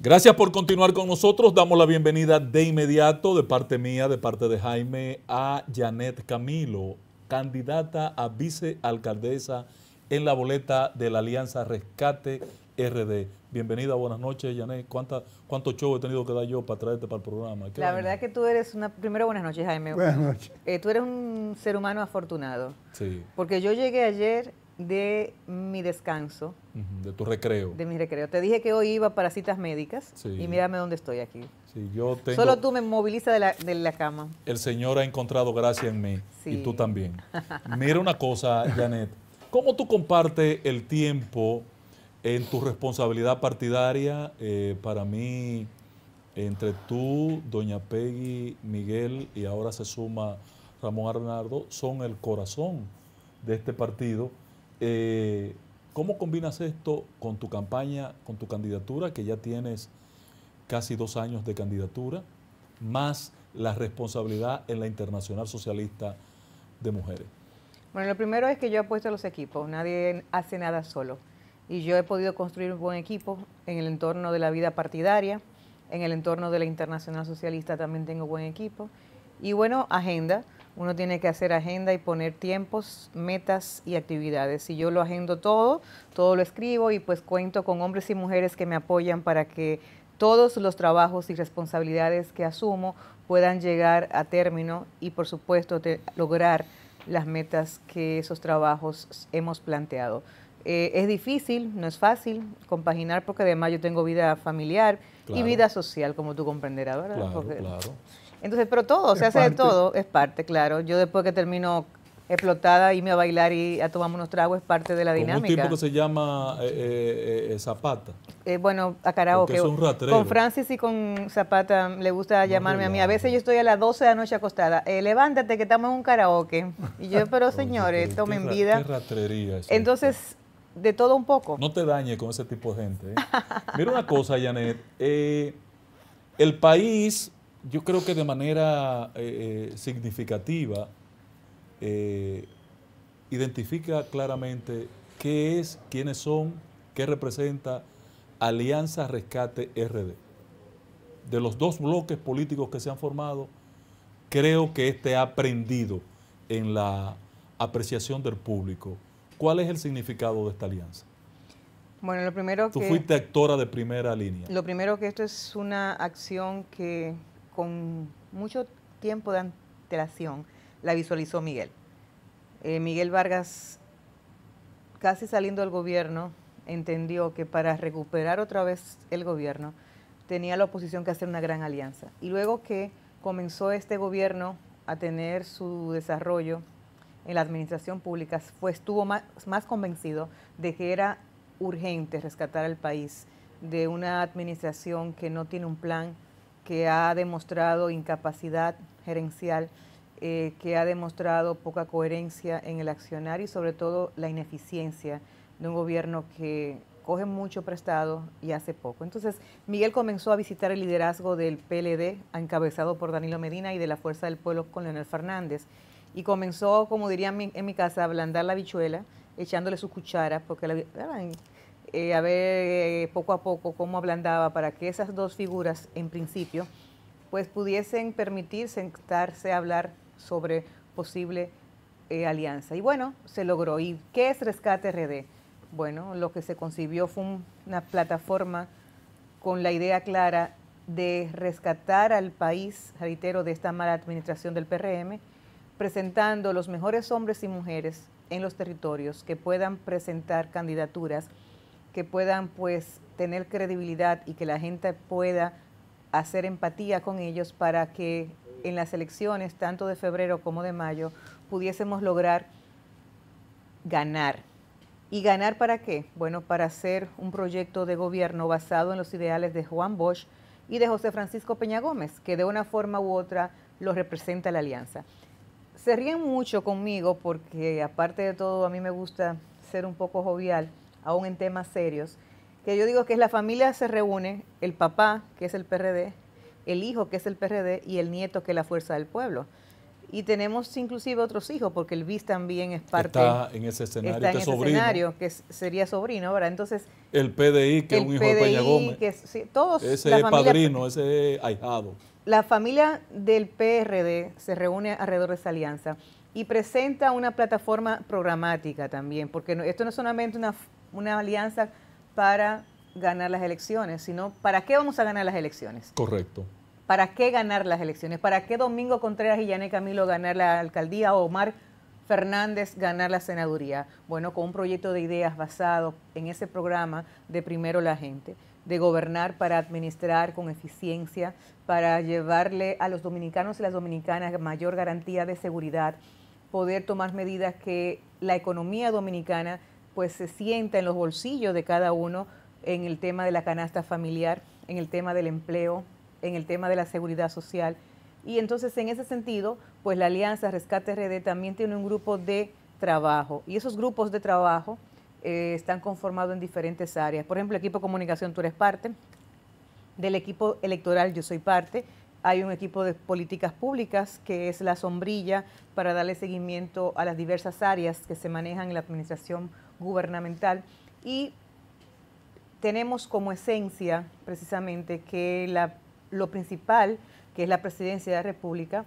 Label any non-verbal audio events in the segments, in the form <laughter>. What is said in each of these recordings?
Gracias por continuar con nosotros. Damos la bienvenida de inmediato, de parte mía, de parte de Jaime, a Janet Camilo, candidata a vicealcaldesa en la boleta de la Alianza Rescate RD. Bienvenida, buenas noches, Janet. ¿Cuánta, ¿Cuánto show he tenido que dar yo para traerte para el programa? La verdad que tú eres una... Primero, buenas noches, Jaime. Buenas noches. Eh, tú eres un ser humano afortunado. Sí. Porque yo llegué ayer de mi descanso. De tu recreo. De mi recreo. Te dije que hoy iba para citas médicas y mírame dónde estoy aquí. Sí, yo Solo tú me moviliza de la, de la, cama. El Señor ha encontrado gracia en mí y tú también. <laughs> Mira una cosa, Janet. ¿Cómo tú compartes el tiempo en tu responsabilidad partidaria? Eh, para mí, entre tú, Doña Peggy, Miguel y ahora se suma Ramón Arnardo, son el corazón de este partido eh, ¿Cómo combinas esto con tu campaña, con tu candidatura, que ya tienes casi dos años de candidatura, más la responsabilidad en la Internacional Socialista de Mujeres? Bueno, lo primero es que yo he puesto los equipos, nadie hace nada solo. Y yo he podido construir un buen equipo en el entorno de la vida partidaria, en el entorno de la Internacional Socialista también tengo buen equipo. Y bueno, agenda, uno tiene que hacer agenda y poner tiempos, metas y actividades. Si yo lo agendo todo, todo lo escribo y pues cuento con hombres y mujeres que me apoyan para que todos los trabajos y responsabilidades que asumo puedan llegar a término y por supuesto lograr las metas que esos trabajos hemos planteado. Eh, es difícil, no es fácil compaginar porque además yo tengo vida familiar y vida social, como tú comprenderás, ¿verdad? claro. Entonces, pero todo, se hace de todo, es parte, claro. Yo después que termino explotada, y irme a bailar y a tomarme unos tragos es parte de la dinámica. un tipo que se llama eh, eh, eh, Zapata. bueno, a karaoke. Es un con Francis y con Zapata le gusta llamarme a mí. A veces yo estoy a las 12 de la noche acostada. levántate que estamos en un karaoke. Y yo, <laughs> pero señores, tomen vida. Qué Entonces, de todo un poco. No te dañes con ese tipo de gente. <laughs> Mira una cosa, Janet. el país yo creo que de manera eh, eh, significativa eh, identifica claramente qué es, quiénes son, qué representa Alianza Rescate RD. De los dos bloques políticos que se han formado, creo que este ha aprendido en la apreciación del público. ¿Cuál es el significado de esta alianza? Bueno, lo primero que... Tú fuiste actora de primera línea. Lo primero que esto es una acción que con mucho tiempo de antelación, la visualizó Miguel. Eh, Miguel Vargas, casi saliendo del gobierno, entendió que para recuperar otra vez el gobierno tenía la oposición que hacer una gran alianza. Y luego que comenzó este gobierno a tener su desarrollo en la administración pública, fue, estuvo más, más convencido de que era urgente rescatar al país de una administración que no tiene un plan que ha demostrado incapacidad gerencial, eh, que ha demostrado poca coherencia en el accionar y sobre todo la ineficiencia de un gobierno que coge mucho prestado y hace poco. Entonces, Miguel comenzó a visitar el liderazgo del PLD, encabezado por Danilo Medina y de la Fuerza del Pueblo con Leonel Fernández, y comenzó, como dirían en mi casa, a ablandar la bichuela, echándole su cuchara, porque la, eh, a ver eh, poco a poco cómo ablandaba para que esas dos figuras, en principio, pues pudiesen permitir sentarse a hablar sobre posible eh, alianza. Y bueno, se logró. ¿Y qué es Rescate RD? Bueno, lo que se concibió fue una plataforma con la idea clara de rescatar al país, reitero, de esta mala administración del PRM, presentando los mejores hombres y mujeres en los territorios que puedan presentar candidaturas que puedan pues tener credibilidad y que la gente pueda hacer empatía con ellos para que en las elecciones, tanto de febrero como de mayo, pudiésemos lograr ganar. ¿Y ganar para qué? Bueno, para hacer un proyecto de gobierno basado en los ideales de Juan Bosch y de José Francisco Peña Gómez, que de una forma u otra lo representa la alianza. Se ríen mucho conmigo porque aparte de todo a mí me gusta ser un poco jovial aún en temas serios, que yo digo que es la familia se reúne, el papá, que es el PRD, el hijo, que es el PRD, y el nieto, que es la fuerza del pueblo. Y tenemos inclusive otros hijos, porque el BIS también es parte. Está en ese escenario, que, sería sobrino, ¿verdad? Entonces. El PDI, que es un hijo de Peña Gómez. Que todos. Ese es padrino, ese es ahijado. La familia del PRD se reúne alrededor de esa alianza y presenta una plataforma programática también, porque esto no es solamente una una alianza para ganar las elecciones, sino para qué vamos a ganar las elecciones. Correcto. ¿Para qué ganar las elecciones? ¿Para qué Domingo Contreras y Yané Camilo ganar la alcaldía o Omar Fernández ganar la senaduría? Bueno, con un proyecto de ideas basado en ese programa de primero la gente, de gobernar para administrar con eficiencia, para llevarle a los dominicanos y las dominicanas mayor garantía de seguridad, poder tomar medidas que la economía dominicana pues se sienta en los bolsillos de cada uno en el tema de la canasta familiar, en el tema del empleo, en el tema de la seguridad social. Y entonces en ese sentido, pues la Alianza Rescate RD también tiene un grupo de trabajo. Y esos grupos de trabajo eh, están conformados en diferentes áreas. Por ejemplo, el equipo de comunicación tú eres parte, del equipo electoral yo soy parte, hay un equipo de políticas públicas que es la sombrilla para darle seguimiento a las diversas áreas que se manejan en la administración gubernamental y tenemos como esencia precisamente que lo principal, que es la presidencia de la República,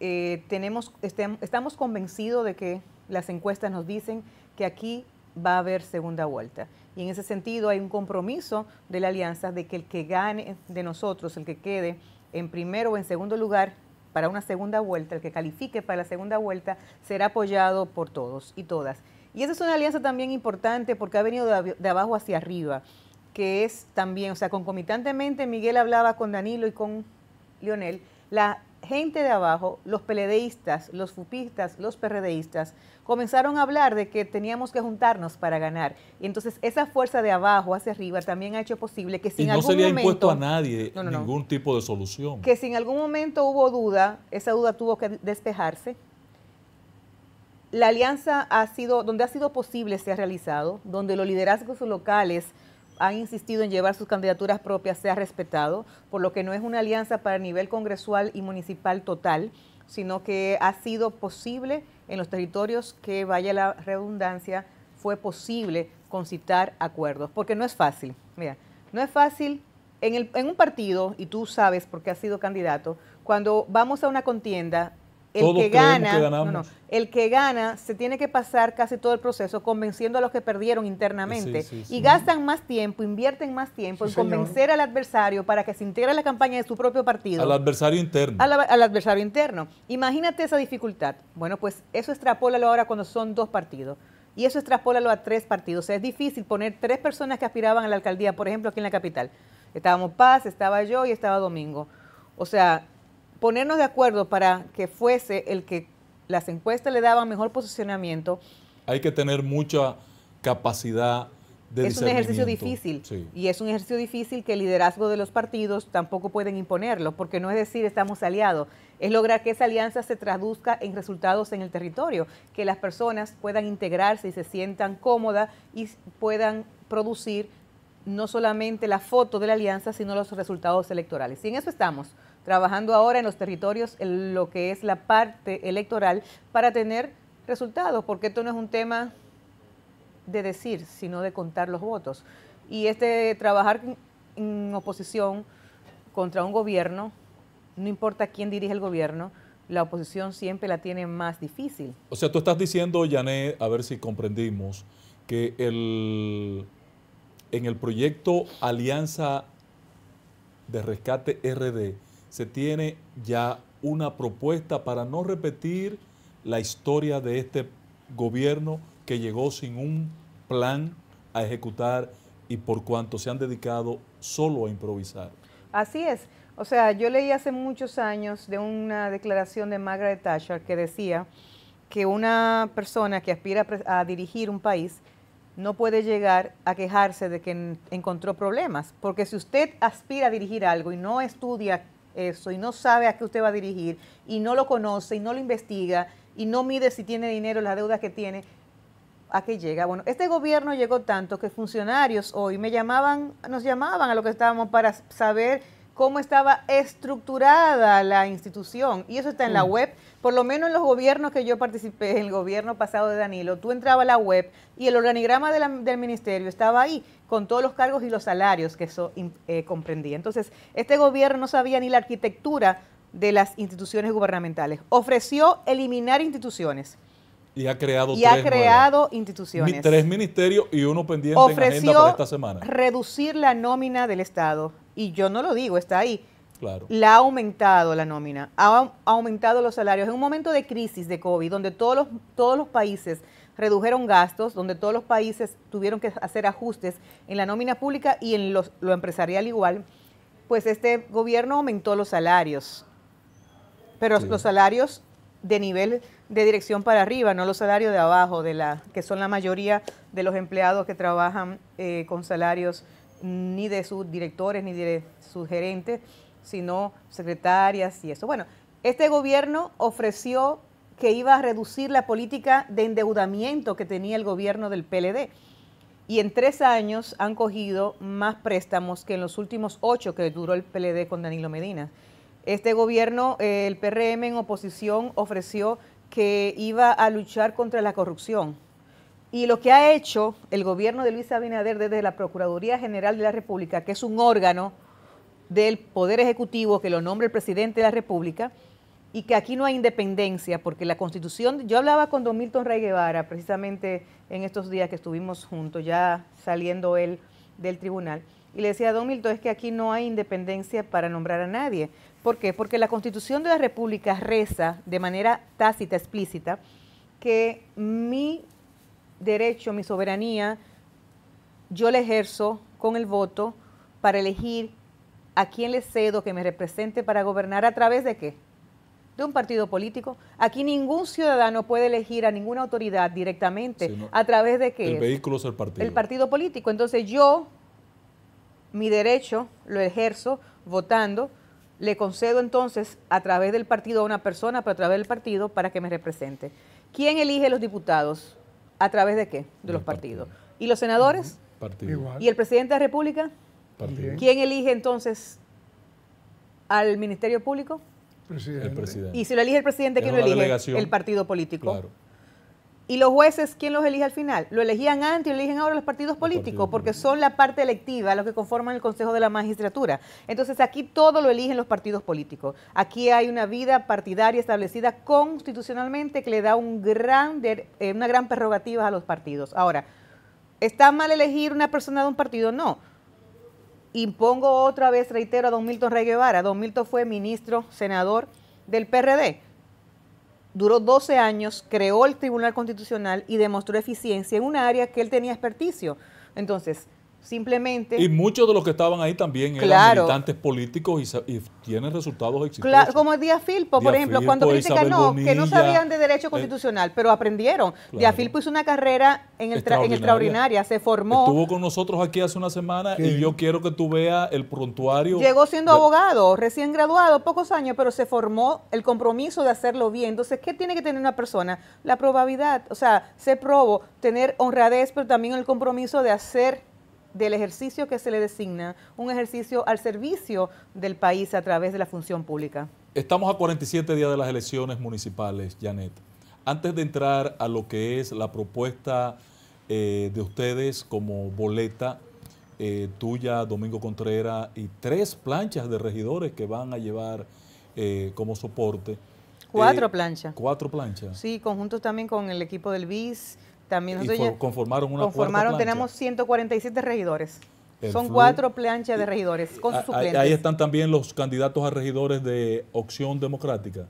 eh, tenemos, estamos convencidos de que las encuestas nos dicen que aquí va a haber segunda vuelta. Y en ese sentido hay un compromiso de la alianza de que el que gane de nosotros, el que quede en primero o en segundo lugar para una segunda vuelta, el que califique para la segunda vuelta, será apoyado por todos y todas. Y esa es una alianza también importante porque ha venido de, abajo hacia arriba, que es también, o sea, concomitantemente Miguel hablaba con Danilo y con Lionel, la gente de abajo, los peledeístas, los fupistas, los perredeístas, comenzaron a hablar de que teníamos que juntarnos para ganar. Y entonces esa fuerza de abajo hacia arriba también ha hecho posible que sin y no se le ha impuesto a nadie ningún tipo de solución. Que si en algún momento hubo duda, esa duda tuvo que despejarse la alianza ha sido, donde ha sido posible, se ha realizado, donde los liderazgos locales han insistido en llevar sus candidaturas propias, se ha respetado, por lo que no es una alianza para nivel congresual y municipal total, sino que ha sido posible en los territorios que, vaya la redundancia, fue posible concitar acuerdos, porque no es fácil, mira, no es fácil en, el, en un partido, y tú sabes porque has sido candidato, cuando vamos a una contienda, el que gana, no, no, el que gana se tiene que pasar casi todo el proceso convenciendo a los que perdieron internamente y gastan más tiempo, invierten más tiempo en convencer al adversario para que se integre a la campaña de su propio partido. Al adversario interno. al, adversario interno. Imagínate esa dificultad. Bueno, pues eso extrapólalo ahora cuando son dos partidos. Y eso extrapólalo a tres partidos. O sea, es difícil poner tres personas que aspiraban a la alcaldía, por ejemplo, aquí en la capital. Estábamos Paz, estaba yo y estaba Domingo. O sea, ponernos de acuerdo para que fuese el que las encuestas le daban mejor posicionamiento. Hay que tener mucha capacidad de Es un ejercicio difícil y es un ejercicio difícil que el liderazgo de los partidos tampoco pueden imponerlo, porque no es decir estamos aliados, es lograr que esa alianza se traduzca en resultados en el territorio, que las personas puedan integrarse y se sientan cómodas y puedan producir no solamente la foto de la alianza, sino los resultados electorales. Y en eso estamos trabajando ahora en los territorios en lo que es la parte electoral para tener resultados, porque esto no es un tema de decir, sino de contar los votos. Y este trabajar en oposición contra un gobierno, no importa quién dirige el gobierno, la oposición siempre la tiene más difícil. O sea, tú estás diciendo, Janet, a ver si comprendimos, que el, en el proyecto Alianza de Rescate RD, se tiene ya una propuesta para no repetir la historia de este gobierno que llegó sin un plan a ejecutar y por cuanto se han dedicado solo a improvisar. Así es. O sea, yo leí hace muchos años de una declaración de Margaret Thatcher que decía que una persona que aspira a dirigir un país no puede llegar a quejarse de que encontró problemas, porque si usted aspira a dirigir algo y no estudia eso y no sabe a qué usted va a dirigir y no lo conoce y no lo investiga y no mide si tiene dinero, las deudas que tiene, ¿a qué llega? Bueno, este gobierno llegó tanto que funcionarios hoy me llamaban, nos llamaban a lo que estábamos para saber cómo estaba estructurada la institución. Y eso está en la mm. web, por lo menos en los gobiernos que yo participé, en el gobierno pasado de Danilo, tú entrabas a la web y el organigrama del ministerio estaba ahí con todos los cargos y los salarios que eso eh, comprendía. Entonces, este gobierno no sabía ni la arquitectura de las instituciones gubernamentales. Ofreció eliminar instituciones. Y ha creado, y ha creado instituciones. tres ministerios y uno pendiente en agenda para esta semana. reducir la nómina del Estado. Y yo no lo digo, está ahí. Claro. La ha aumentado la nómina, ha, aumentado los salarios. En un momento de crisis de COVID, donde todos todos los países redujeron gastos, donde todos los países tuvieron que hacer ajustes en la nómina pública y en los, lo empresarial igual, pues este gobierno aumentó los salarios, pero los salarios de nivel de dirección para arriba, no los salarios de abajo, de la, que son la mayoría de los empleados que trabajan eh, con salarios ni de sus directores ni de sus gerentes, sino secretarias y eso. Bueno, este gobierno ofreció que iba a reducir la política de endeudamiento que tenía el gobierno del PLD. Y en tres años han cogido más préstamos que en los últimos ocho que duró el PLD con Danilo Medina. Este gobierno, eh, el PRM en oposición, ofreció que iba a luchar contra la corrupción. Y lo que ha hecho el gobierno de Luis Abinader desde la Procuraduría General de la República, que es un órgano del Poder Ejecutivo que lo nombra el presidente de la República, y que aquí no hay independencia, porque la constitución, yo hablaba con Don Milton Rey Guevara precisamente en estos días que estuvimos juntos, ya saliendo él del tribunal, y le decía a Don Milton, es que aquí no hay independencia para nombrar a nadie. ¿Por qué? Porque la constitución de la República reza de manera tácita, explícita, que mi derecho, mi soberanía, yo la ejerzo con el voto para elegir a quién le cedo que me represente para gobernar a través de qué? un partido político. Aquí ningún ciudadano puede elegir a ninguna autoridad directamente. ¿A través de qué? El vehículo es el partido. El partido político. Entonces yo, mi derecho, lo ejerzo votando. Le concedo entonces a través del partido a una persona, pero a través del partido para que me represente. ¿Quién elige los diputados? ¿A través de qué? De, los partidos. ¿Y los senadores? ¿Y el presidente de la República? ¿Quién elige entonces al Ministerio Público? Y si lo elige el presidente, ¿quién lo elige? El partido político. ¿Y los jueces quién los elige al final? ¿Lo elegían antes y lo eligen ahora los partidos políticos? porque son la parte electiva, los que conforman el Consejo de la Magistratura. Entonces aquí todo lo eligen los partidos políticos. Aquí hay una vida partidaria establecida constitucionalmente que le da un eh, una gran prerrogativa a los partidos. Ahora, ¿está mal elegir una persona de un partido? No impongo otra vez, reitero, a don Milton Rey Guevara. Don Milton fue ministro, senador del PRD. Duró 12 años, creó el Tribunal Constitucional y demostró eficiencia en un área que él tenía experticio. Entonces, Simplemente. Y muchos de los que estaban ahí también eran militantes políticos y, y, tienen resultados exitosos. como Díaz Filpo, por ejemplo, cuando critican que no sabían de derecho eh, constitucional, pero aprendieron. Claro. Díaz Filpo hizo una carrera en, extraordinaria. se formó. Estuvo con nosotros aquí hace una semana y yo quiero que tú veas el prontuario. Llegó siendo abogado, recién graduado, pocos años, pero se formó el compromiso de hacerlo bien. Entonces, ¿qué tiene que tener una persona? La probabilidad, o sea, se probó, tener honradez, pero también el compromiso de hacer del ejercicio que se le designa, un ejercicio al servicio del país a través de la función pública. Estamos a 47 días de las elecciones municipales, Janet. Antes de entrar a lo que es la propuesta eh, de ustedes como boleta eh, tuya, Domingo Contreras, y tres planchas de regidores que van a llevar eh, como soporte. Cuatro planchas. Cuatro planchas. Sí, conjuntos también con el equipo del BIS, también conformaron una conformaron, tenemos 147 regidores. Son cuatro planchas de regidores ah, ah, Ahí están también los candidatos a regidores de opción democrática.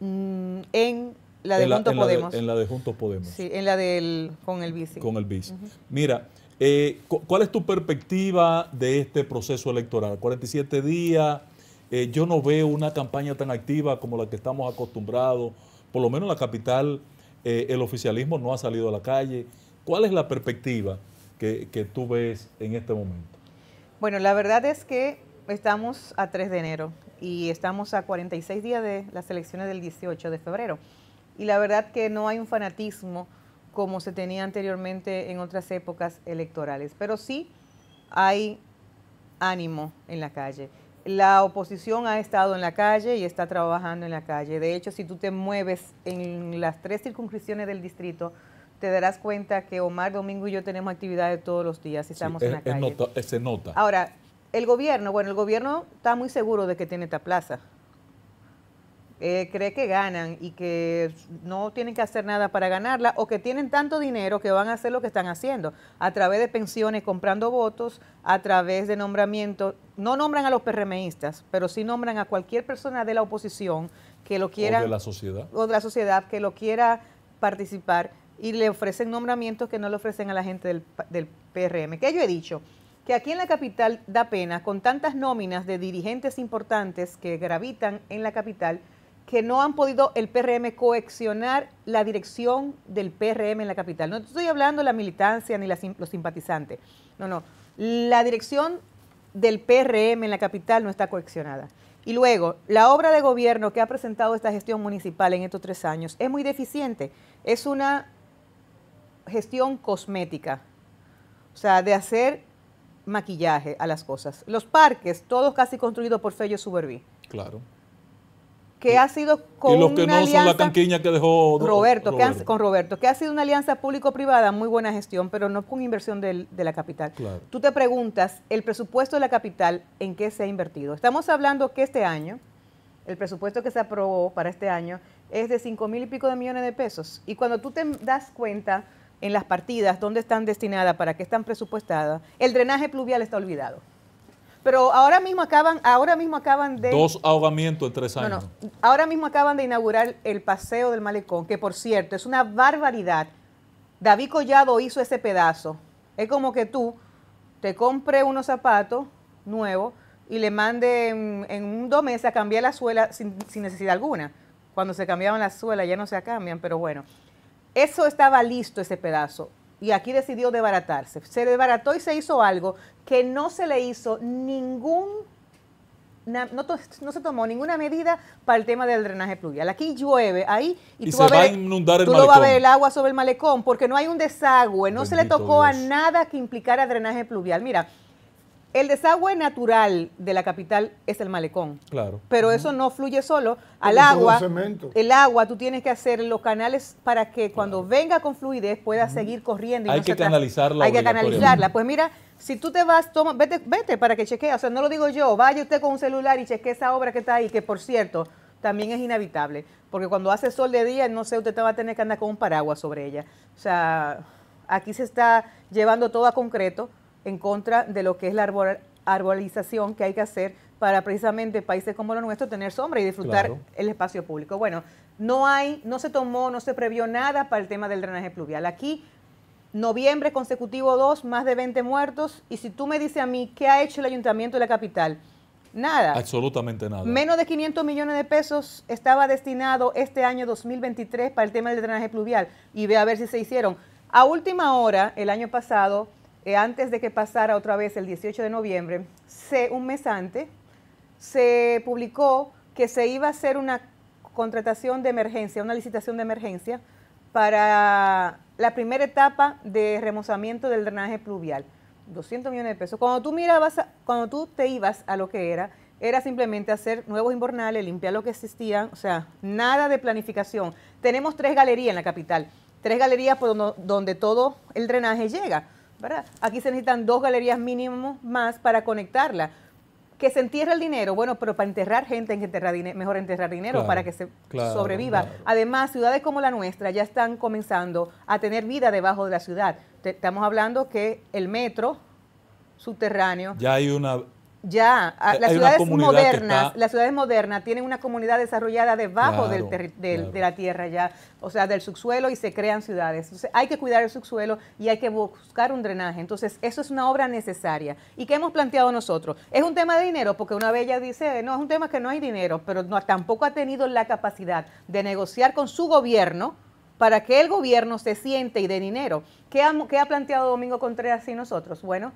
Mm, en la de Juntos Podemos. en la de Juntos Podemos. Sí, en la del con el bici. Con el bici. Mira, eh, ¿cuál es tu perspectiva de este proceso electoral? 47 días, eh, yo no veo una campaña tan activa como la que estamos acostumbrados, por lo menos la capital eh, el oficialismo no ha salido a la calle. ¿Cuál es la perspectiva que, que tú ves en este momento? Bueno, la verdad es que estamos a 3 de enero y estamos a 46 días de las elecciones del 18 de febrero. Y la verdad que no hay un fanatismo como se tenía anteriormente en otras épocas electorales, pero sí hay ánimo en la calle la oposición ha estado en la calle y está trabajando en la calle. De hecho, si tú te mueves en las tres circunscripciones del distrito, te darás cuenta que Omar, Domingo y yo tenemos actividades todos los días y estamos en la calle. Eh, se nota. Ahora, el gobierno, bueno, el gobierno está muy seguro de que tiene esta plaza. Eh, cree que ganan y que no tienen que hacer nada para ganarla o que tienen tanto dinero que van a hacer lo que están haciendo a través de pensiones comprando votos, a través de nombramientos. No nombran a los PRMistas, pero sí nombran a cualquier persona de la oposición que lo quiera. O de la sociedad. O de la sociedad que lo quiera participar y le ofrecen nombramientos que no le ofrecen a la gente del, del PRM. Que yo he dicho que aquí en la capital da pena con tantas nóminas de dirigentes importantes que gravitan en la capital que no han podido el PRM coexionar la dirección del PRM en la capital. No estoy hablando de la militancia ni los simpatizantes. No, no. La dirección del PRM en la capital no está coexionada. Y luego, la obra de gobierno que ha presentado esta gestión municipal en estos tres años es muy deficiente. Es una gestión cosmética, o sea, de hacer maquillaje a las cosas. Los parques, todos casi construidos por Fello Suburbí. Claro que ha sido con una alianza, la que dejó Roberto, con Roberto, que ha sido una alianza público-privada, muy buena gestión, pero no con inversión de la capital. Tú te preguntas, el presupuesto de la capital, ¿en qué se ha invertido? Estamos hablando que este año, el presupuesto que se aprobó para este año es de 5 mil y pico de millones de pesos. Y cuando tú te das cuenta en las partidas, dónde están destinadas, para qué están presupuestadas, el drenaje pluvial está olvidado. Pero ahora mismo acaban, ahora mismo acaban de. Dos ahogamientos en tres años. ahora mismo acaban de inaugurar el paseo del malecón, que por cierto, es una barbaridad. David Collado hizo ese pedazo. Es como que tú te compres unos zapatos nuevos y le mande en, un dos meses a cambiar la suela sin, necesidad alguna. Cuando se cambiaban las suela ya no se cambian, pero bueno. Eso estaba listo, ese pedazo y aquí decidió debaratarse. Se debarató y se hizo algo que no se le hizo ningún, no, se tomó ninguna medida para el tema del drenaje pluvial. Aquí llueve ahí y, se va a inundar el a ver el agua sobre el malecón porque no hay un desagüe, no se le tocó a nada que implicara drenaje pluvial. Mira, el desagüe natural de la capital es el malecón. Claro. Pero eso no fluye solo. Al agua, el agua, tú tienes que hacer los canales para que cuando venga con fluidez pueda seguir corriendo. hay que canalizarla. Hay que canalizarla. Pues mira, si tú te vas, toma, vete, vete para que chequee. O sea, no lo digo yo. Vaya usted con un celular y chequee esa obra que está ahí, que por cierto, también es inhabitable. Porque cuando hace sol de día, no sé, usted te va a tener que andar con un paraguas sobre ella. O sea, aquí se está llevando todo a concreto en contra de lo que es la arborización arbolización que hay que hacer para precisamente países como lo nuestro tener sombra y disfrutar el espacio público. Bueno, no hay, no se tomó, no se previó nada para el tema del drenaje pluvial. Aquí, noviembre consecutivo 2, más de 20 muertos. Y si tú me dices a mí, ¿qué ha hecho el ayuntamiento de la capital? Nada. Absolutamente nada. Menos de 500 millones de pesos estaba destinado este año 2023 para el tema del drenaje pluvial. Y ve a ver si se hicieron. A última hora, el año pasado, eh, antes de que pasara otra vez el 18 de noviembre, un mes antes, se publicó que se iba a hacer una contratación de emergencia, una licitación de emergencia para la primera etapa de remozamiento del drenaje pluvial. 200 millones de pesos. Cuando tú mirabas, cuando tú te ibas a lo que era, era simplemente hacer nuevos invernales, limpiar lo que existía, o sea, nada de planificación. Tenemos tres galerías en la capital, tres galerías donde todo el drenaje llega. Aquí se necesitan dos galerías mínimo más para conectarla. Que se entierre el dinero, bueno, pero para enterrar gente que mejor enterrar dinero para que se sobreviva. Además, ciudades como la nuestra ya están comenzando a tener vida debajo de la ciudad. estamos hablando que el metro subterráneo. Ya hay una ya, eh, las ciudades modernas, las ciudades modernas tienen una comunidad desarrollada debajo de la tierra ya, o sea, del subsuelo y se crean ciudades. Entonces, hay que cuidar el subsuelo y hay que buscar un drenaje. Entonces, eso es una obra necesaria. ¿Y qué hemos planteado nosotros? Es un tema de dinero, porque una bella dice, no, es un tema que no hay dinero, pero no, tampoco ha tenido la capacidad de negociar con su gobierno para que el gobierno se siente y dé dinero. ¿Qué ha, qué ha planteado Domingo Contreras y nosotros? Bueno,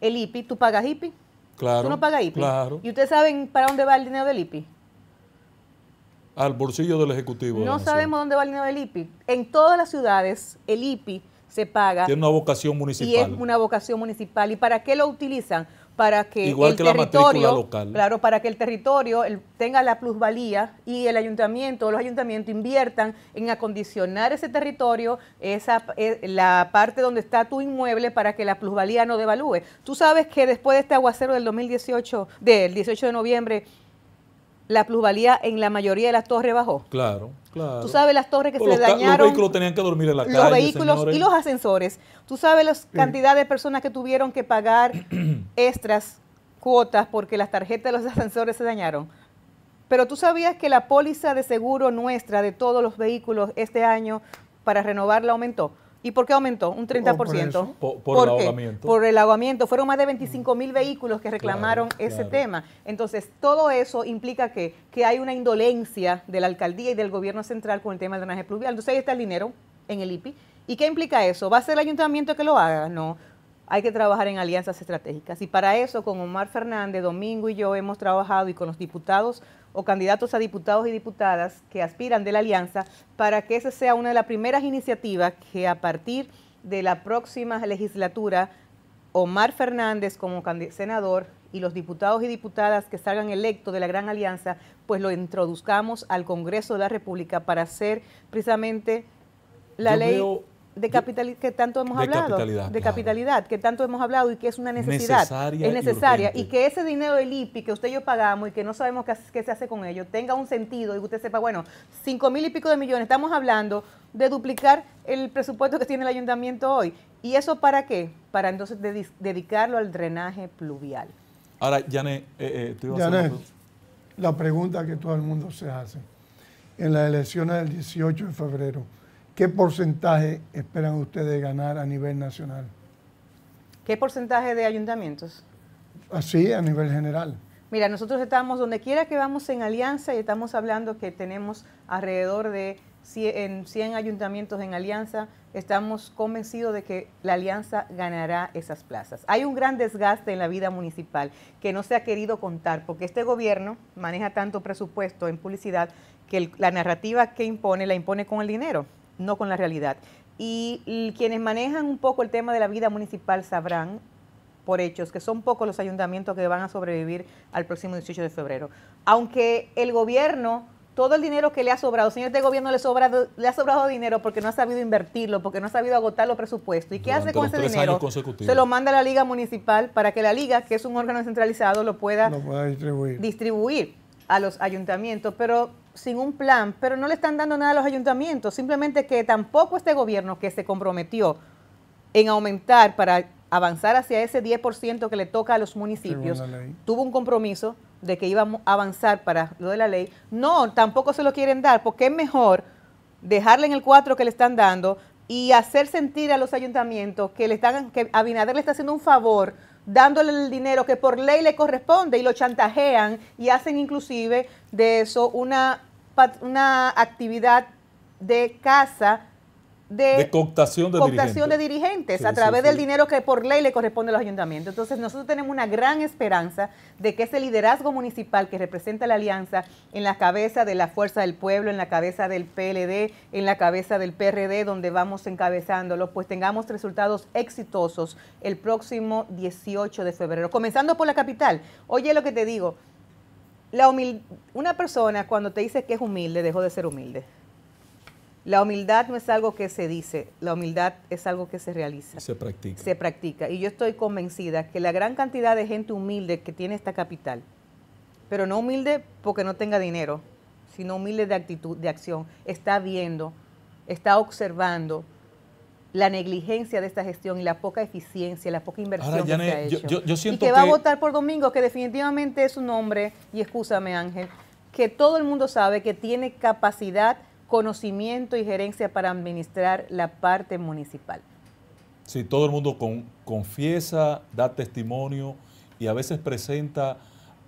el IPI, tú pagas IPI Claro. IPI? ¿Y ustedes saben para dónde va el dinero del IPI? Al bolsillo del Ejecutivo. No sabemos dónde va el dinero del IPI. En todas las ciudades, el IPI se paga. Tiene una vocación municipal. Y es una vocación municipal. ¿Y para qué lo utilizan? para que Igual el que territorio, local. claro, para que el territorio tenga la plusvalía y el ayuntamiento, los ayuntamientos inviertan en acondicionar ese territorio, esa eh, la parte donde está tu inmueble para que la plusvalía no devalúe. Tú sabes que después de este aguacero del 2018, del 18 de noviembre la plusvalía en la mayoría de las torres bajó. Claro, claro. Tú sabes las torres que pues se dañaron. Los vehículos tenían que dormir en la Los vehículos y los ascensores. Tú sabes la cantidad de personas que tuvieron que pagar <clears throat> extras cuotas porque las tarjetas de los <laughs> ascensores se dañaron. Pero tú sabías que la póliza de seguro nuestra de todos los vehículos este año para renovarla aumentó. ¿Y por qué aumentó? Un 30%. Por, el ahogamiento. Por el ahogamiento. Fueron más de 25 mil mm. vehículos que reclamaron ese tema. Entonces, todo eso implica que, que hay una indolencia de la alcaldía y del gobierno central con el tema del drenaje pluvial. Entonces, ahí está el dinero en el IPI. ¿Y qué implica eso? ¿Va a ser el ayuntamiento que lo haga? No. Hay que trabajar en alianzas estratégicas. Y para eso, con Omar Fernández, Domingo y yo hemos trabajado y con los diputados o candidatos a diputados y diputadas que aspiran de la alianza para que esa sea una de las primeras iniciativas que a partir de la próxima legislatura Omar Fernández como senador y los diputados y diputadas que salgan electos de la Gran Alianza, pues lo introduzcamos al Congreso de la República para hacer precisamente la ley de que tanto hemos hablado capitalidad, de capitalidad que tanto hemos hablado y que es una necesidad es necesaria y, que ese dinero del IPI que usted y yo pagamos y que no sabemos qué, se hace con ello tenga un sentido y que usted sepa bueno cinco mil y pico de millones estamos hablando de duplicar el presupuesto que tiene el ayuntamiento hoy y eso para qué para entonces dedicarlo al drenaje pluvial ahora Janet, eh, eh, la pregunta que todo el mundo se hace en las elecciones del 18 de febrero ¿qué porcentaje esperan ustedes ganar a nivel nacional? ¿Qué porcentaje de ayuntamientos? Así, a nivel general. Mira, nosotros estamos donde quiera que vamos en alianza y estamos hablando que tenemos alrededor de 100, ayuntamientos en alianza, estamos convencidos de que la alianza ganará esas plazas. Hay un gran desgaste en la vida municipal que no se ha querido contar porque este gobierno maneja tanto presupuesto en publicidad que la narrativa que impone la impone con el dinero no con la realidad. Y, quienes manejan un poco el tema de la vida municipal sabrán por hechos que son pocos los ayuntamientos que van a sobrevivir al próximo 18 de febrero. Aunque el gobierno, todo el dinero que le ha sobrado, señor, de gobierno le, le ha sobrado dinero porque no ha sabido invertirlo, porque no ha sabido agotar los presupuestos. ¿Y qué hace con ese dinero? Se lo manda a la Liga Municipal para que la Liga, que es un órgano centralizado, lo pueda, distribuir. distribuir a los ayuntamientos. Pero sin un plan, pero no le están dando nada a los ayuntamientos, simplemente que tampoco este gobierno que se comprometió en aumentar para avanzar hacia ese 10% que le toca a los municipios, tuvo un compromiso de que íbamos a avanzar para lo de la ley. No, tampoco se lo quieren dar, porque es mejor dejarle en el 4 que le están dando y hacer sentir a los ayuntamientos que le están que Abinader le está haciendo un favor dándole el dinero que por ley le corresponde y lo chantajean y hacen inclusive de eso una una actividad de casa de, de de dirigentes, a través del dinero que por ley le corresponde a los ayuntamientos. Entonces nosotros tenemos una gran esperanza de que ese liderazgo municipal que representa la alianza en la cabeza de la Fuerza del Pueblo, en la cabeza del PLD, en la cabeza del PRD, donde vamos encabezándolo, pues tengamos resultados exitosos el próximo 18 de febrero. Comenzando por la capital. Oye lo que te digo, la una persona cuando te dice que es humilde, dejó de ser humilde. La humildad no es algo que se dice, la humildad es algo que se realiza. Se practica. Se practica. Y yo estoy convencida que la gran cantidad de gente humilde que tiene esta capital, pero no humilde porque no tenga dinero, sino humilde de actitud, de acción, está viendo, está observando, la negligencia de esta gestión y la poca eficiencia, la poca inversión que ha hecho. y que, va a votar por Domingo, que definitivamente es un hombre, y escúchame Ángel, que todo el mundo sabe que tiene capacidad, conocimiento y gerencia para administrar la parte municipal. Sí, todo el mundo confiesa, da testimonio y a veces presenta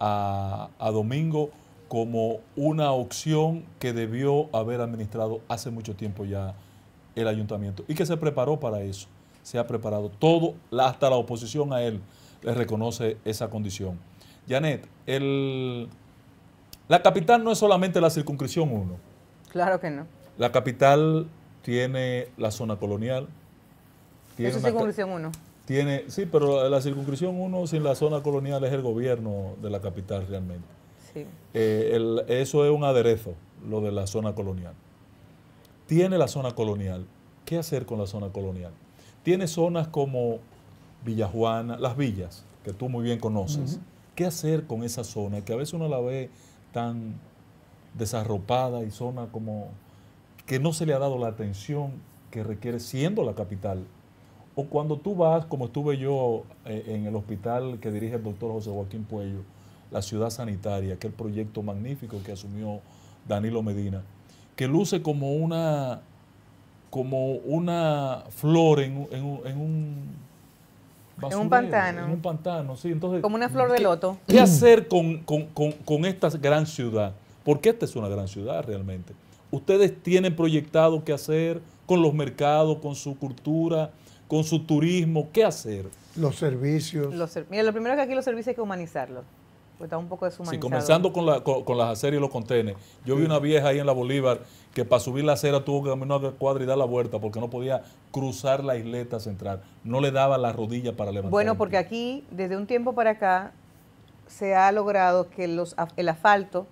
a, a Domingo como una opción que debió haber administrado hace mucho tiempo ya el ayuntamiento y que se preparó para eso, se ha preparado todo, hasta la oposición a él le reconoce esa condición. Janet, el, la capital no es solamente la circunscripción 1. Claro que no. La capital tiene la zona colonial. eso es circunscripción 1. Tiene, sí, pero la circunscripción 1 sin la zona colonial es el gobierno de la capital realmente. Eh, eso es un aderezo, lo de la zona colonial. Tiene la zona colonial. ¿Qué hacer con la zona colonial? Tiene zonas como Villajuana, las villas, que tú muy bien conoces. ¿Qué hacer con esa zona que a veces uno la ve tan desarropada y zona como que no se le ha dado la atención que requiere siendo la capital? O cuando tú vas, como estuve yo eh, en el hospital que dirige el doctor José Joaquín Puello, la ciudad sanitaria, aquel proyecto magnífico que asumió Danilo Medina, que luce como una, como una flor en, un en un pantano. En un pantano, sí. Entonces, como una flor de loto. ¿Qué hacer con, con, esta gran ciudad? Porque esta es una gran ciudad realmente. Ustedes tienen proyectado qué hacer con los mercados, con su cultura, con su turismo, qué hacer. Los servicios. mira, lo primero que aquí los servicios hay que humanizarlos. Pues un poco Sí, comenzando con, la, con, las aceras y los contenes. Yo vi mm. una vieja ahí en la Bolívar que para subir la acera tuvo que caminar a cuadra y dar la vuelta porque no podía cruzar la isleta central. No le daba la rodilla para levantar. Bueno, porque aquí, desde un tiempo para acá, se ha logrado que los, el asfalto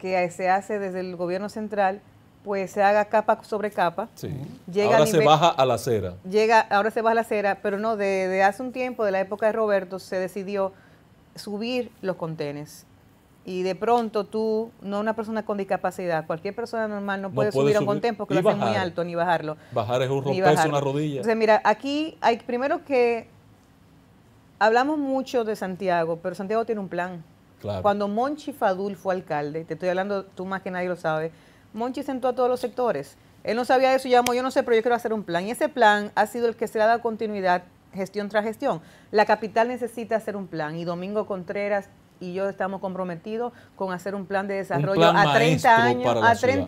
que se hace desde el gobierno central pues se haga capa sobre capa. Sí. ahora se baja a la acera. Llega, ahora se baja a la acera, pero no, desde hace un tiempo, de la época de Roberto, se decidió subir los contenes. Y de pronto tú, no una persona con discapacidad, cualquier persona normal no, puede, subir, a un contén porque lo muy alto, ni bajarlo. Bajar es un romperse una rodilla. mira, aquí hay primero que hablamos mucho de Santiago, pero Santiago tiene un plan. Cuando Monchi Fadul fue alcalde, te estoy hablando, tú más que nadie lo sabe, Monchi sentó a todos los sectores. Él no sabía eso, llamó, yo no sé, pero yo quiero hacer un plan. Y ese plan ha sido el que se le ha dado continuidad gestión tras gestión. La capital necesita hacer un plan y Domingo Contreras y yo estamos comprometidos con hacer un plan de desarrollo a 30 años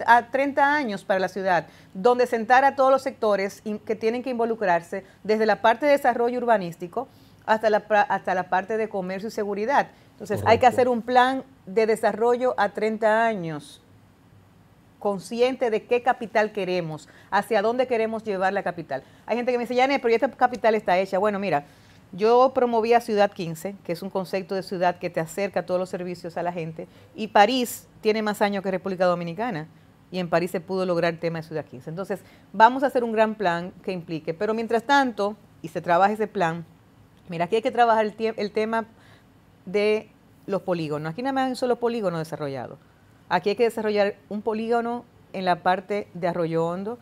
a 30, años para la ciudad, donde sentar a todos los sectores que tienen que involucrarse desde la parte de desarrollo urbanístico hasta la, hasta la parte de comercio y seguridad. Entonces, hay que hacer un plan de desarrollo a 30 años consciente de qué capital queremos, hacia dónde queremos llevar la capital. Hay gente que me dice, Yane, pero ya esta capital está hecha. Bueno, mira, yo promovía Ciudad 15, que es un concepto de ciudad que te acerca a todos los servicios a la gente, y París tiene más años que República Dominicana, y en París se pudo lograr el tema de Ciudad 15. Entonces, vamos a hacer un gran plan que implique, pero mientras tanto, y se trabaja ese plan, mira, aquí hay que trabajar el, el tema de los polígonos. Aquí nada más hay un solo polígono desarrollado Aquí hay que desarrollar un polígono en la parte de Arroyo Hondo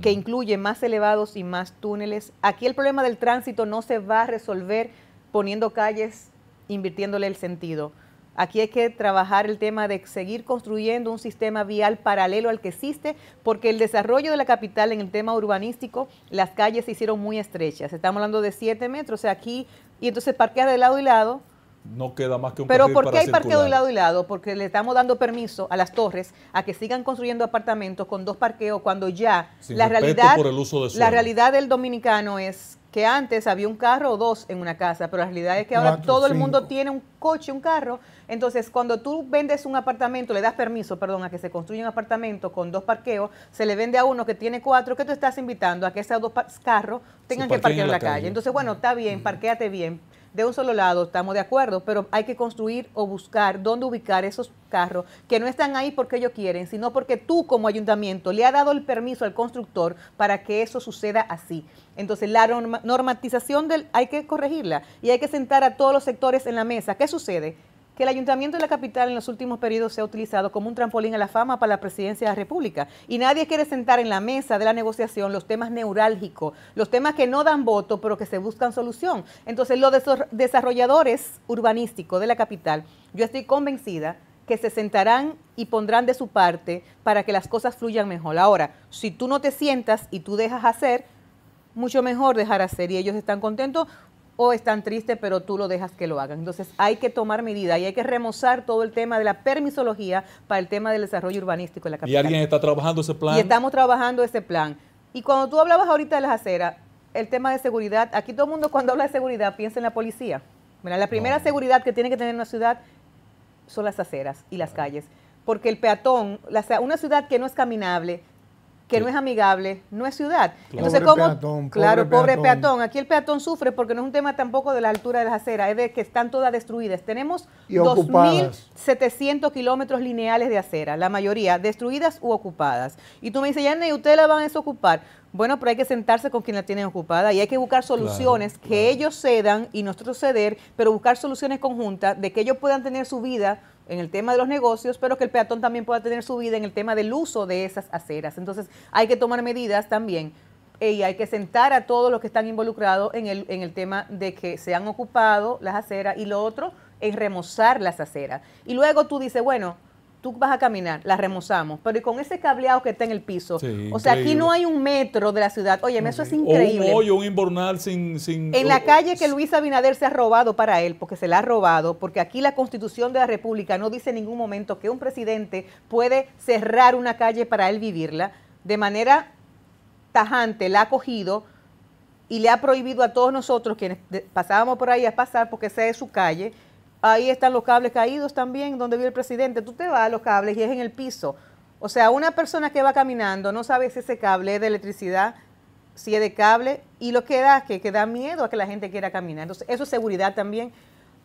que mm. incluye más elevados y más túneles. Aquí el problema del tránsito no se va a resolver poniendo calles, invirtiéndole el sentido. Aquí hay que trabajar el tema de seguir construyendo un sistema vial paralelo al que existe, porque el desarrollo de la capital en el tema urbanístico, las calles se hicieron muy estrechas. Estamos hablando de 7 metros, o sea, aquí, y entonces parqueas de lado y lado, no queda más que un Pero ¿por qué hay parqueo de lado y lado? Porque le estamos dando permiso a las torres a que sigan construyendo apartamentos con dos parqueos cuando ya la realidad la realidad del dominicano es que antes había un carro o dos en una casa, pero la realidad es que ahora todo el mundo tiene un coche, un carro. Entonces, cuando tú vendes un apartamento, le das permiso, perdón, a que se construya un apartamento con dos parqueos, se le vende a uno que tiene cuatro, que tú estás invitando a que esos dos carros tengan que parquear en la, calle. calle. Entonces, bueno, está bien, parquéate bien de un solo lado, estamos de acuerdo, pero hay que construir o buscar dónde ubicar esos carros que no están ahí porque ellos quieren, sino porque tú como ayuntamiento le has dado el permiso al constructor para que eso suceda así. Entonces, la normatización del, hay que corregirla y hay que sentar a todos los sectores en la mesa. ¿Qué sucede? que el Ayuntamiento de la Capital en los últimos periodos se ha utilizado como un trampolín a la fama para la presidencia de la República. Y nadie quiere sentar en la mesa de la negociación los temas neurálgicos, los temas que no dan voto, pero que se buscan solución. Entonces, los desarrolladores urbanísticos de la capital, yo estoy convencida que se sentarán y pondrán de su parte para que las cosas fluyan mejor. Ahora, si tú no te sientas y tú dejas hacer, mucho mejor dejar hacer y ellos están contentos o están tristes, pero tú lo dejas que lo hagan. Entonces hay que tomar medidas y hay que remozar todo el tema de la permisología para el tema del desarrollo urbanístico en la capital. Y alguien está trabajando ese plan. Y estamos trabajando ese plan. Y cuando tú hablabas ahorita de las aceras, el tema de seguridad, aquí todo el mundo cuando habla de seguridad piensa en la policía. la primera seguridad que tiene que tener una ciudad son las aceras y las calles, porque el peatón, una ciudad que no es caminable, que no es amigable, no es ciudad. Entonces, ¿cómo? claro, pobre peatón. Aquí el peatón sufre porque no es un tema tampoco de la altura de las aceras, es de que están todas destruidas. Tenemos 2.700 kilómetros lineales de acera, la mayoría destruidas u ocupadas. Y tú me dices, ya, ¿y ustedes la van a desocupar? Bueno, pero hay que sentarse con quien la tienen ocupada y hay que buscar soluciones que ellos cedan y nosotros ceder, pero buscar soluciones conjuntas de que ellos puedan tener su vida en el tema de los negocios, pero que el peatón también pueda tener su vida en el tema del uso de esas aceras. Entonces hay que tomar medidas también y hay que sentar a todos los que están involucrados en el, en el tema de que se han ocupado las aceras y lo otro es remozar las aceras. Y luego tú dices, bueno, tú vas a caminar, la remozamos, pero con ese cableado que está en el piso, o sea, aquí no hay un metro de la ciudad, oye, eso es increíble. un un sin... en la calle que Luis Abinader se ha robado para él, porque se la ha robado, porque aquí la Constitución de la República no dice en ningún momento que un presidente puede cerrar una calle para él vivirla, de manera tajante la ha cogido y le ha prohibido a todos nosotros quienes pasábamos por ahí a pasar porque esa es su calle Ahí están los cables caídos también, donde vive el presidente. Tú te vas a los cables y es en el piso. O sea, una persona que va caminando no sabe si ese cable es de electricidad, si es de cable, y lo que da es que, da miedo a que la gente quiera caminar. Entonces, eso es seguridad también.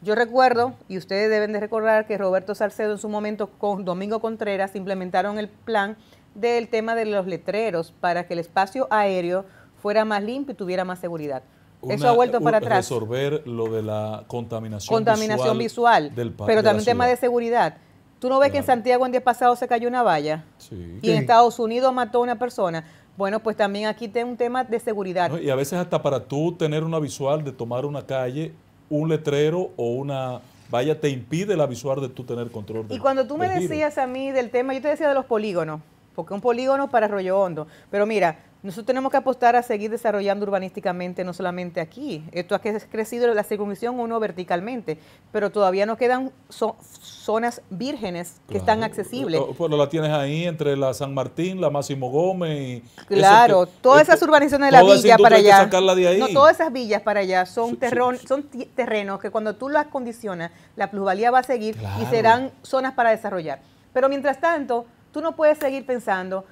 Yo recuerdo, y ustedes deben de recordar, que Roberto Salcedo en su momento con Domingo Contreras implementaron el plan del tema de los letreros para que el espacio aéreo fuera más limpio y tuviera más seguridad. Eso ha vuelto eh, para atrás. Resolver lo de la contaminación, contaminación visual, Pero también tema de seguridad. ¿Tú no ves que en Santiago en día pasado se cayó una valla? Sí. Y en Estados Unidos mató a una persona. Bueno, pues también aquí tiene un tema de seguridad. y a veces hasta para tú tener una visual de tomar una calle, un letrero o una valla te impide la visual de tú tener control. De, y cuando tú me decías a mí del tema, yo te decía de los polígonos, porque un polígono para rollo Hondo. Pero mira, nosotros tenemos que apostar a seguir desarrollando urbanísticamente, no solamente aquí. Esto ha crecido la circunvisión uno verticalmente, pero todavía no quedan zonas vírgenes que están accesibles. Oh, bueno, la tienes ahí entre la San Martín, la Máximo Gómez. claro, todas este, esas urbanizaciones de la villa para allá. De ahí. No, todas esas villas para allá son, son terrenos que cuando tú las condicionas, la plusvalía va a seguir y serán zonas para desarrollar. Pero mientras tanto, tú no puedes seguir pensando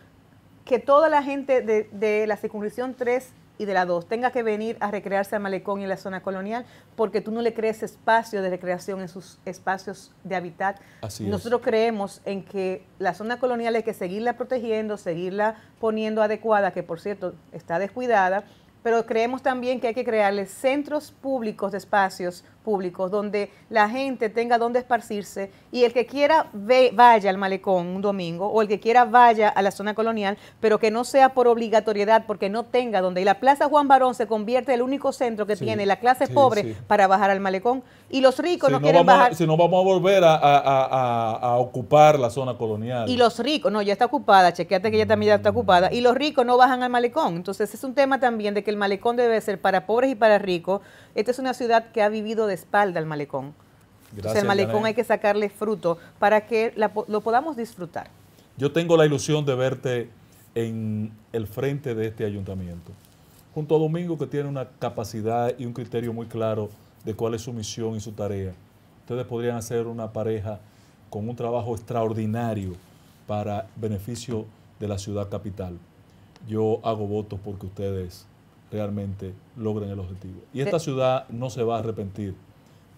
que toda la gente de, la circunscripción 3 y de la 2 tenga que venir a recrearse al malecón y en la zona colonial porque tú no le crees espacio de recreación en sus espacios de hábitat. Nosotros creemos en que la zona colonial hay que seguirla protegiendo, seguirla poniendo adecuada, que por cierto está descuidada, pero creemos también que hay que crearle centros públicos de espacios públicos, donde la gente tenga donde esparcirse y el que quiera vaya al malecón un domingo o el que quiera vaya a la zona colonial, pero que no sea por obligatoriedad porque no tenga donde. Y la Plaza Juan Barón se convierte en el único centro que tiene la clase pobre para bajar al malecón y los ricos no, quieren bajar. Si no vamos a volver a, a, ocupar la zona colonial. Y los ricos, no, ya está ocupada, chequeate que ya también ya está ocupada. Y los ricos no bajan al malecón. Entonces es un tema también de que el malecón debe ser para pobres y para ricos. Esta es una ciudad que ha vivido de espalda al malecón. Gracias, el malecón hay que sacarle fruto para que lo podamos disfrutar. Yo tengo la ilusión de verte en el frente de este ayuntamiento, junto a Domingo que tiene una capacidad y un criterio muy claro de cuál es su misión y su tarea. Ustedes podrían hacer una pareja con un trabajo extraordinario para beneficio de la ciudad capital. Yo hago votos porque ustedes realmente logren el objetivo. Y esta eh, ciudad no se va a arrepentir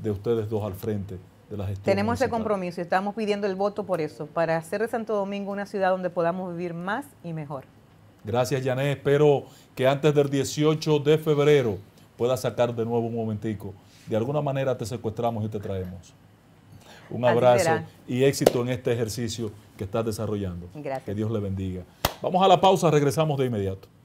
de ustedes dos al frente de la gestión. Tenemos ese compromiso y estamos pidiendo el voto por eso, para hacer de Santo Domingo una ciudad donde podamos vivir más y mejor. Gracias, Yané. Espero que antes del 18 de febrero pueda sacar de nuevo un momentico. De alguna manera te secuestramos y te traemos. Un abrazo y éxito en este ejercicio que estás desarrollando. Gracias. Que Dios le bendiga. Vamos a la pausa, regresamos de inmediato.